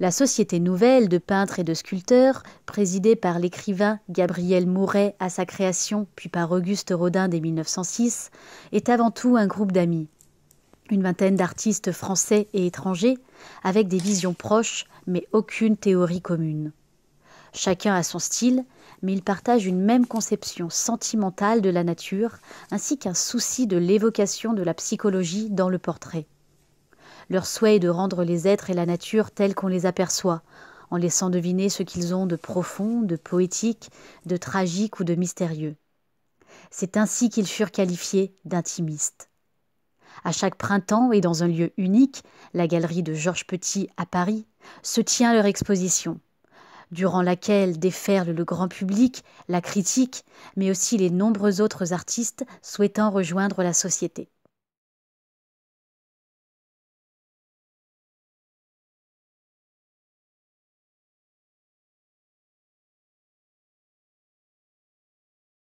La Société nouvelle de peintres et de sculpteurs, présidée par l'écrivain Gabriel Mouret à sa création, puis par Auguste Rodin dès 1906, est avant tout un groupe d'amis. Une vingtaine d'artistes français et étrangers, avec des visions proches, mais aucune théorie commune. Chacun a son style, mais ils partagent une même conception sentimentale de la nature, ainsi qu'un souci de l'évocation de la psychologie dans le portrait. Leur souhait est de rendre les êtres et la nature tels qu'on les aperçoit, en laissant deviner ce qu'ils ont de profond, de poétique, de tragique ou de mystérieux. C'est ainsi qu'ils furent qualifiés d'intimistes. À chaque printemps et dans un lieu unique, la galerie de Georges Petit à Paris, se tient leur exposition, durant laquelle déferle le grand public, la critique, mais aussi les nombreux autres artistes souhaitant rejoindre la société.